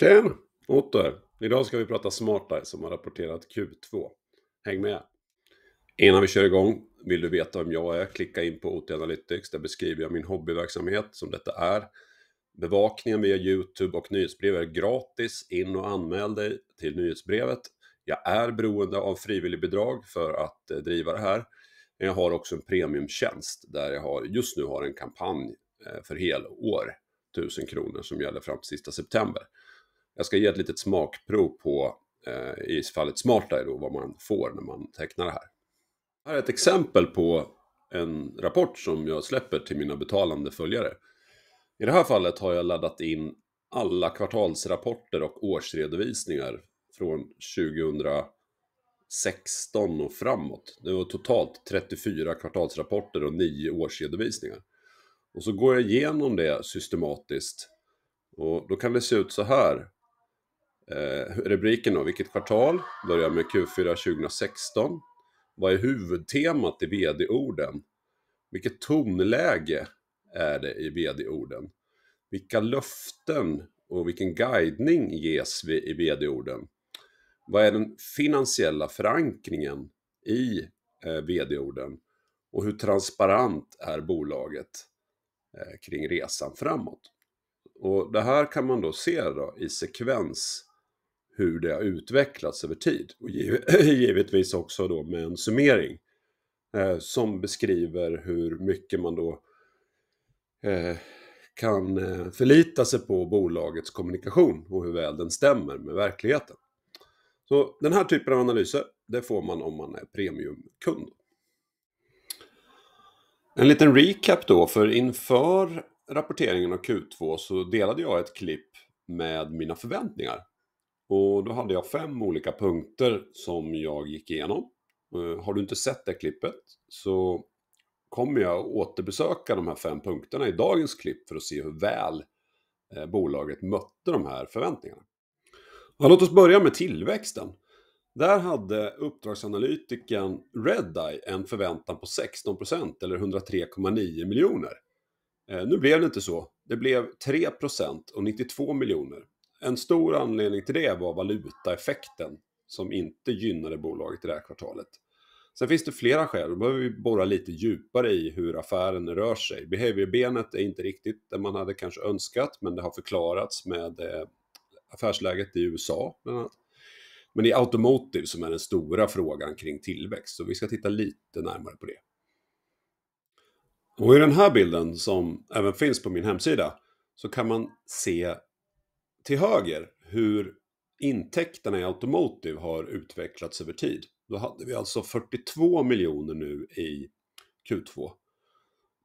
Tjena! Otto här. Idag ska vi prata SmartEye som har rapporterat Q2. Häng med! Innan vi kör igång, vill du veta vem jag är, klicka in på OT Analytics. Där beskriver jag min hobbyverksamhet som detta är. Bevakningen via YouTube och nyhetsbrev är gratis. In och anmäl dig till nyhetsbrevet. Jag är beroende av frivilligbidrag för att eh, driva det här. Men jag har också en premiumtjänst där jag har, just nu har en kampanj eh, för helår, 1000 kronor som gäller fram till sista september. Jag ska ge ett litet smakprov på eh, i fallet Smarteye då, vad man får när man tecknar det här. Här är ett exempel på en rapport som jag släpper till mina betalande följare. I det här fallet har jag laddat in alla kvartalsrapporter och årsredovisningar från 2016 och framåt. Det var totalt 34 kvartalsrapporter och 9 årsredovisningar. Och så går jag igenom det systematiskt och då kan det se ut så här Eh, rubriken då, vilket kvartal? Börjar med Q4 2016. Vad är huvudtemat i vd-orden? Vilket tonläge är det i vd-orden? Vilka löften och vilken guidning ges vi i vd-orden? Vad är den finansiella förankringen i eh, vd-orden? Och hur transparent är bolaget eh, kring resan framåt? Och det här kan man då se då i sekvens hur det har utvecklats över tid. Och givetvis också då med en summering eh, som beskriver hur mycket man då eh, kan eh, förlita sig på bolagets kommunikation och hur väl den stämmer med verkligheten. Så den här typen av analyser, det får man om man är premiumkund. En liten recap då, för inför rapporteringen av Q2 så delade jag ett klipp med mina förväntningar och då hade jag fem olika punkter som jag gick igenom. Eh, har du inte sett det klippet så kommer jag återbesöka de här fem punkterna i dagens klipp för att se hur väl eh, bolaget mötte de här förväntningarna. Ja, låt oss börja med tillväxten. Där hade uppdragsanalytikern Redeye en förväntan på 16% eller 103,9 miljoner. Eh, nu blev det inte så. Det blev 3% och 92 miljoner en stor anledning till det var valutaeffekten som inte gynnade bolaget i det här kvartalet. Sen finns det flera skäl, då behöver vi borra lite djupare i hur affären rör sig. Behaviorbenet är inte riktigt det man hade kanske önskat, men det har förklarats med eh, affärsläget i USA bland annat. Men det är automotive som är den stora frågan kring tillväxt, så vi ska titta lite närmare på det. Och i den här bilden som även finns på min hemsida så kan man se till höger hur intäkterna i Automotive har utvecklats över tid. Då hade vi alltså 42 miljoner nu i Q2.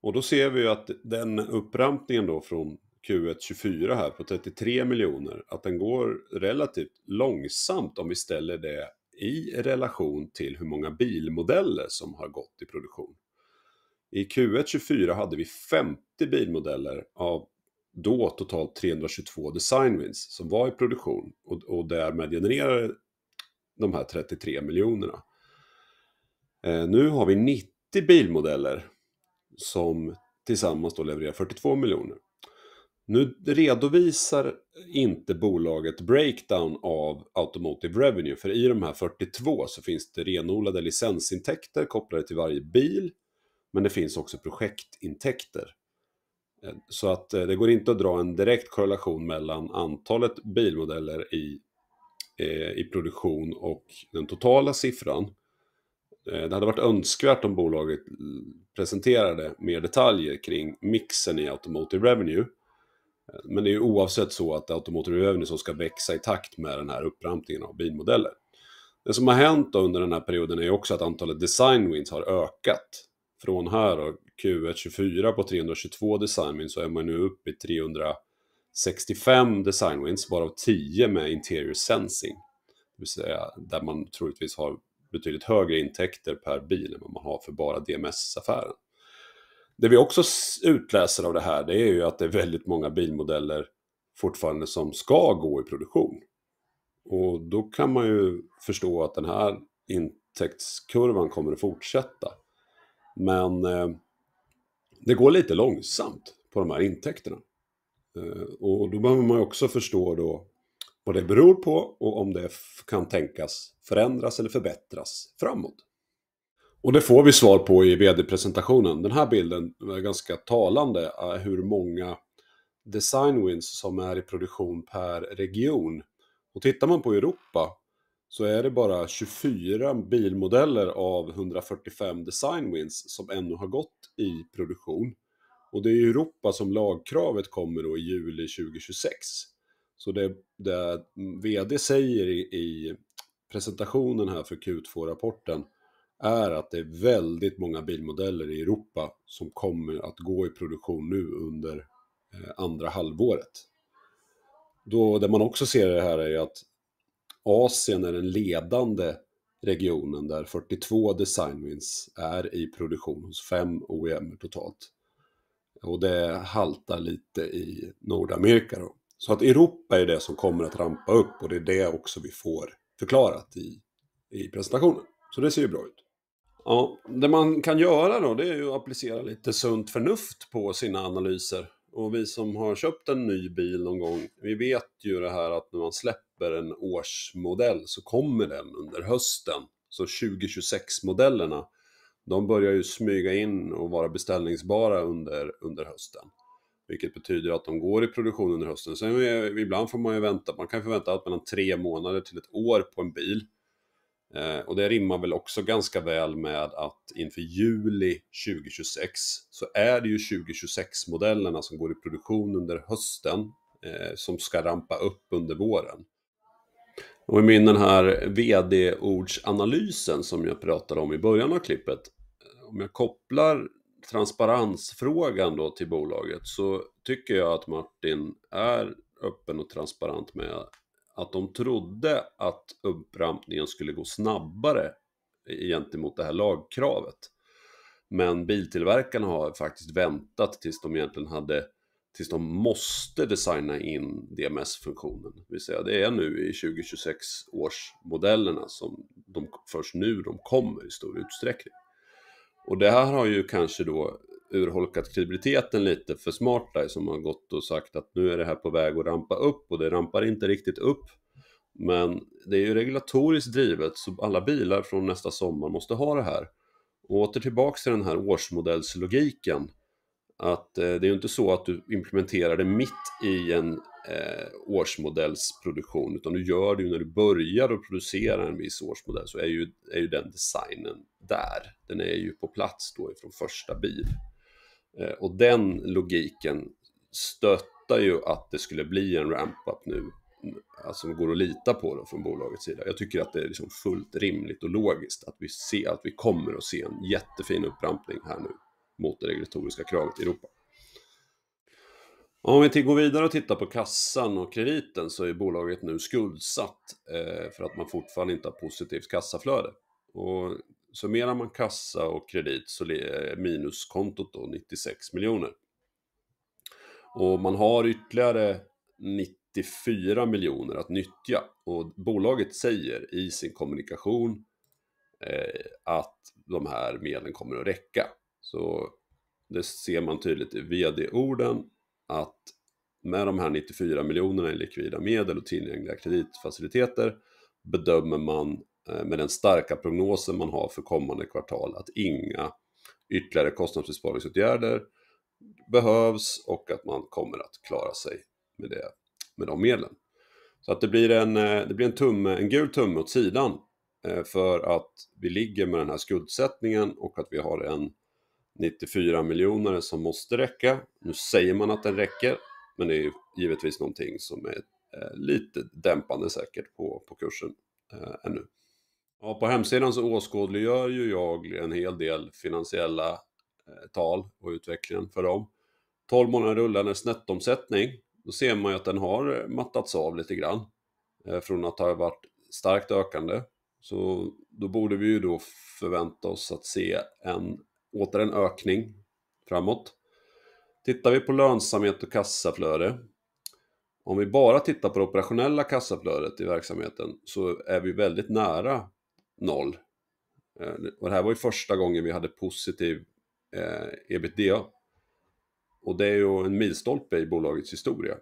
Och då ser vi ju att den upprampningen då från Q1 24 här på 33 miljoner, att den går relativt långsamt om vi ställer det i relation till hur många bilmodeller som har gått i produktion. I Q1 24 hade vi 50 bilmodeller av då totalt 322 designwins som var i produktion och, och därmed genererade de här 33 miljonerna. Eh, nu har vi 90 bilmodeller som tillsammans då levererar 42 miljoner. Nu redovisar inte bolaget breakdown av Automotive Revenue, för i de här 42 så finns det renodlade licensintäkter kopplade till varje bil, men det finns också projektintäkter. Eh, så att eh, det går inte att dra en direkt korrelation mellan antalet bilmodeller i, eh, i produktion och den totala siffran. Det hade varit önskvärt om bolaget presenterade mer detaljer kring mixen i Automotive Revenue. Men det är ju oavsett så att det är Automotive Revenue som ska växa i takt med den här upprampningen av bilmodeller. Det som har hänt under den här perioden är också att antalet design wins har ökat från här då, Q124 på 322 designwins så är man nu uppe i 365 designwins, varav 10 med interior sensing. Det vill säga där man troligtvis har betydligt högre intäkter per bil än vad man har för bara DMS-affären. Det vi också utläser av det här det är ju att det är väldigt många bilmodeller fortfarande som ska gå i produktion. Och då kan man ju förstå att den här intäktskurvan kommer att fortsätta. Men eh, det går lite långsamt på de här intäkterna. Eh, och då behöver man ju också förstå då vad det beror på och om det kan tänkas förändras eller förbättras framåt. Och det får vi svar på i vd-presentationen. Den här bilden är ganska talande, eh, hur många design wins som är i produktion per region. Och tittar man på Europa så är det bara 24 bilmodeller av 145 designwins som ännu har gått i produktion. Och det är i Europa som lagkravet kommer då i juli 2026. Så det, det VD säger i, i presentationen här för Q2-rapporten är att det är väldigt många bilmodeller i Europa som kommer att gå i produktion nu under eh, andra halvåret. Då, det man också ser i det här är att Asien är den ledande regionen där 42 designwins är i produktion hos fem OEM totalt. Och det haltar lite i Nordamerika då. Så att Europa är det som kommer att rampa upp och det är det också vi får förklarat i, i presentationen. Så det ser ju bra ut. Ja, det man kan göra då det är ju att applicera lite sunt förnuft på sina analyser och vi som har köpt en ny bil någon gång, vi vet ju det här att när man släpper en årsmodell så kommer den under hösten. Så 2026-modellerna, de börjar ju smyga in och vara beställningsbara under, under hösten. Vilket betyder att de går i produktion under hösten. Sen är, ibland får man ju vänta, man kan förvänta allt mellan tre månader till ett år på en bil. Eh, och det rimmar väl också ganska väl med att inför juli 2026 så är det ju 2026-modellerna som går i produktion under hösten eh, som ska rampa upp under våren. Och i min den här vd-ordsanalysen som jag pratade om i början av klippet, om jag kopplar transparensfrågan då till bolaget så tycker jag att Martin är öppen och transparent med att de trodde att upprampningen skulle gå snabbare gentemot det här lagkravet. Men biltillverkarna har faktiskt väntat tills de egentligen hade tills de måste designa in DMS-funktionen. Det är nu i 2026 års modellerna som de först nu de kommer i stor utsträckning. Och det här har ju kanske då urholkat kredibiliteten lite för smarta som har gått och sagt att nu är det här på väg att rampa upp och det rampar inte riktigt upp. Men det är ju regulatoriskt drivet så alla bilar från nästa sommar måste ha det här. Och åter tillbaks till den här årsmodellslogiken. Att eh, det är ju inte så att du implementerar det mitt i en eh, årsmodellsproduktion utan du gör det ju när du börjar att producera en viss årsmodell så är ju, är ju den designen där. Den är ju på plats då ifrån första bil. Eh, och den logiken stöttar ju att det skulle bli en ramp-up nu, alltså som går att lita på då från bolagets sida. Jag tycker att det är liksom fullt rimligt och logiskt att vi, ser, att vi kommer att se en jättefin upprampning här nu mot det regulatoriska kravet i Europa. Om vi går vidare och tittar på kassan och krediten så är bolaget nu skuldsatt eh, för att man fortfarande inte har positivt kassaflöde. Och summerar man kassa och kredit så är eh, minuskontot då 96 miljoner. Och man har ytterligare 94 miljoner att nyttja och bolaget säger i sin kommunikation eh, att de här medlen kommer att räcka. Så det ser man tydligt i vd-orden att med de här 94 miljonerna i likvida medel och tillgängliga kreditfaciliteter bedömer man Eh, med den starka prognosen man har för kommande kvartal att inga ytterligare kostnadsbesparingsåtgärder behövs och att man kommer att klara sig med, det, med de medlen. Så att det blir, en, eh, det blir en, tumme, en gul tumme åt sidan eh, för att vi ligger med den här skuldsättningen och att vi har en 94 miljoner som måste räcka. Nu säger man att den räcker, men det är ju givetvis någonting som är lite dämpande säkert på, på kursen eh, ännu. Ja, på hemsidan så åskådliggör ju jag en hel del finansiella eh, tal och utvecklingen för dem. 12 månader rullande snettomsättning, då ser man ju att den har eh, mattats av lite grann. Eh, från att ha varit starkt ökande. Så då borde vi ju då förvänta oss att se en, åter en ökning framåt. Tittar vi på lönsamhet och kassaflöde. Om vi bara tittar på det operationella kassaflödet i verksamheten så är vi väldigt nära noll. Eh, och det här var ju första gången vi hade positiv eh, ebitda. Och det är ju en milstolpe i bolagets historia.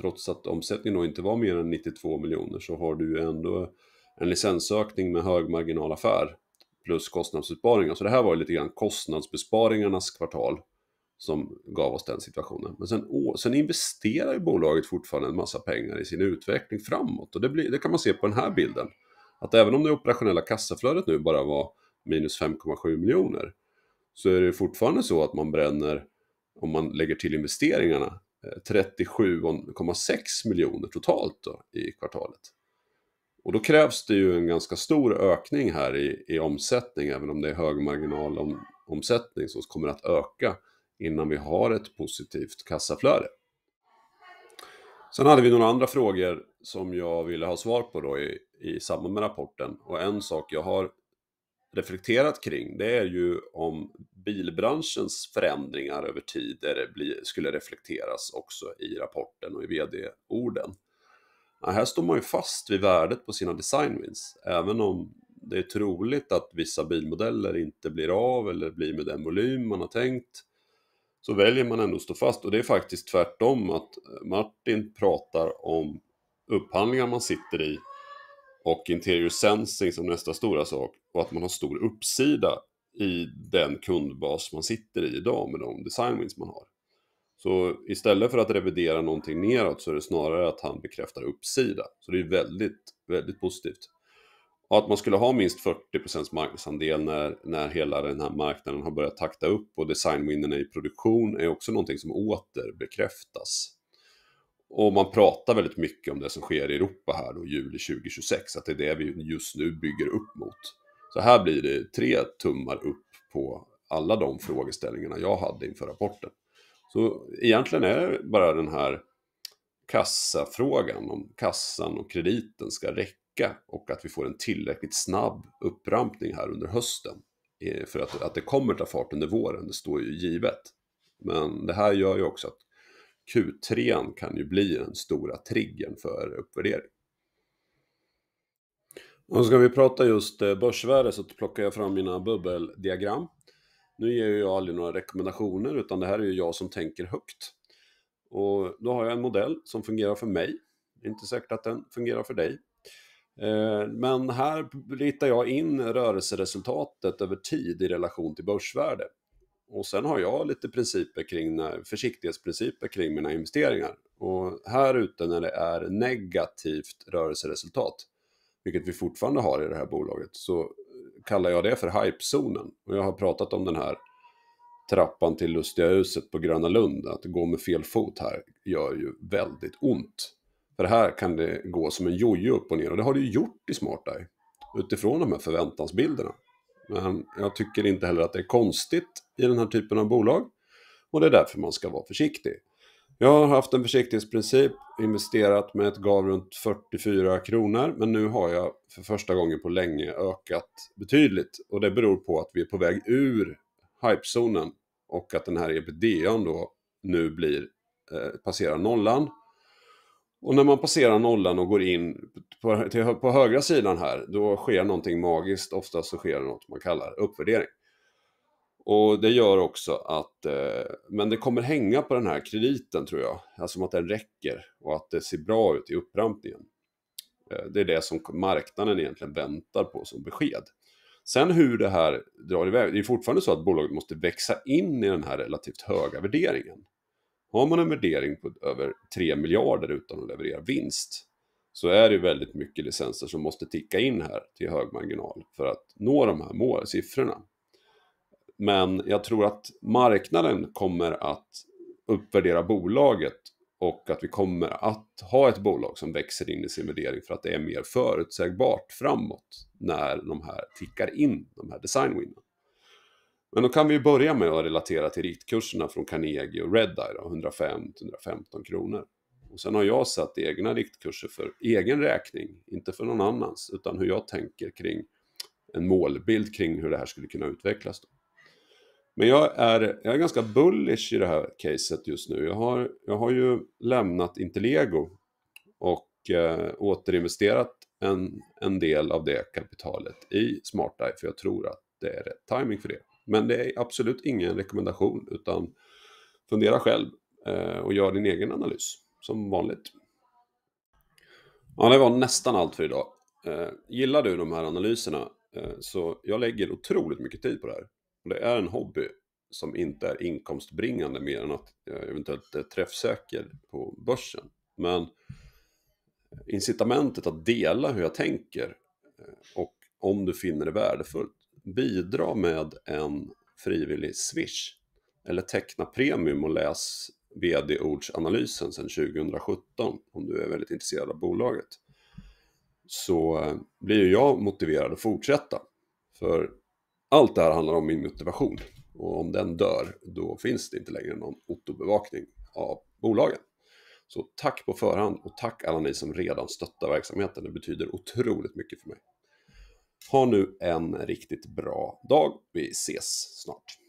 Trots att omsättningen då inte var mer än 92 miljoner så har du ju ändå en licensökning med hög marginalaffär plus kostnadsbesparingar. Så det här var ju lite grann kostnadsbesparingarnas kvartal som gav oss den situationen. Men sen, sen investerar ju bolaget fortfarande en massa pengar i sin utveckling framåt och det, blir, det kan man se på den här bilden att även om det operationella kassaflödet nu bara var minus 5,7 miljoner så är det fortfarande så att man bränner, om man lägger till investeringarna, 37,6 eh, miljoner totalt då, i kvartalet. Och då krävs det ju en ganska stor ökning här i, i omsättning, även om det är hög marginalomsättning om, som kommer att öka innan vi har ett positivt kassaflöde. Sen hade vi några andra frågor som jag ville ha svar på då i, i samband med rapporten. Och en sak jag har reflekterat kring, det är ju om bilbranschens förändringar över tid blir, skulle reflekteras också i rapporten och i vd-orden. Ja, här står man ju fast vid värdet på sina designwins, även om det är troligt att vissa bilmodeller inte blir av eller blir med den volym man har tänkt, så väljer man ändå att stå fast. Och det är faktiskt tvärtom att Martin pratar om upphandlingar man sitter i och interior sensing som nästa stora sak och att man har stor uppsida i den kundbas man sitter i idag med de designwins man har. Så istället för att revidera någonting neråt så är det snarare att han bekräftar uppsida. Så det är väldigt, väldigt positivt. Och att man skulle ha minst 40% marknadsandel när, när hela den här marknaden har börjat takta upp och designwinnen är i produktion är också någonting som åter bekräftas och man pratar väldigt mycket om det som sker i Europa här då, juli 2026, att det är det vi just nu bygger upp mot. Så här blir det tre tummar upp på alla de frågeställningarna jag hade inför rapporten. Så egentligen är det bara den här kassafrågan, om kassan och krediten ska räcka och att vi får en tillräckligt snabb upprampning här under hösten. Eh, för att, att det kommer ta fart under våren, det står ju givet. Men det här gör ju också att Q3 kan ju bli den stora triggern för uppvärdering. Och ska vi prata just eh, börsvärde så plockar jag fram mina bubbeldiagram. Nu ger jag aldrig några rekommendationer utan det här är ju jag som tänker högt. Och då har jag en modell som fungerar för mig. Det är inte säkert att den fungerar för dig. Eh, men här ritar jag in rörelseresultatet över tid i relation till börsvärde. Och sen har jag lite principer kring, när, försiktighetsprinciper kring mina investeringar. Och här ute när det är negativt rörelseresultat, vilket vi fortfarande har i det här bolaget, så kallar jag det för hypezonen. Och jag har pratat om den här trappan till Lustiga huset på Gröna Lund, att gå med fel fot här gör ju väldigt ont. För här kan det gå som en jojo upp och ner och det har det ju gjort i SmartEye utifrån de här förväntansbilderna. Men jag tycker inte heller att det är konstigt i den här typen av bolag. Och det är därför man ska vara försiktig. Jag har haft en försiktighetsprincip, investerat med ett gav runt 44 kronor, men nu har jag för första gången på länge ökat betydligt. Och det beror på att vi är på väg ur hypezonen och att den här ebitda'n då nu blir, eh, passerar nollan. Och när man passerar nollan och går in på, till, på högra sidan här, då sker någonting magiskt. Oftast så sker det något man kallar uppvärdering. Och det gör också att, eh, men det kommer hänga på den här krediten tror jag, alltså att den räcker och att det ser bra ut i upprampningen. Eh, det är det som marknaden egentligen väntar på som besked. Sen hur det här drar iväg, det är fortfarande så att bolaget måste växa in i den här relativt höga värderingen. Har man en värdering på över 3 miljarder utan att leverera vinst så är det väldigt mycket licenser som måste ticka in här till hög marginal för att nå de här mål, siffrorna. Men jag tror att marknaden kommer att uppvärdera bolaget och att vi kommer att ha ett bolag som växer in i sin värdering för att det är mer förutsägbart framåt när de här tickar in, de här designwinnen. Men då kan vi ju börja med att relatera till riktkurserna från Carnegie och Redeye, 105-115 kronor. Och sen har jag satt egna riktkurser för egen räkning, inte för någon annans, utan hur jag tänker kring en målbild kring hur det här skulle kunna utvecklas. Då. Men jag är, jag är ganska bullish i det här caset just nu. Jag har, jag har ju lämnat Intellego och eh, återinvesterat en, en del av det kapitalet i SmartEye, för jag tror att det är rätt timing för det. Men det är absolut ingen rekommendation, utan fundera själv eh, och gör din egen analys, som vanligt. Ja, det var nästan allt för idag. Eh, gillar du de här analyserna, eh, så jag lägger otroligt mycket tid på det här. Det är en hobby som inte är inkomstbringande mer än att jag eventuellt är träffsäker på börsen. Men incitamentet att dela hur jag tänker och om du finner det värdefullt bidra med en frivillig swish eller teckna premium och läs vd-ordsanalysen sedan 2017 om du är väldigt intresserad av bolaget. Så eh, blir ju jag motiverad att fortsätta. För allt det här handlar om min motivation. Och om den dör, då finns det inte längre någon ottobevakning av bolagen. Så tack på förhand och tack alla ni som redan stöttar verksamheten. Det betyder otroligt mycket för mig. Ha nu en riktigt bra dag. Vi ses snart.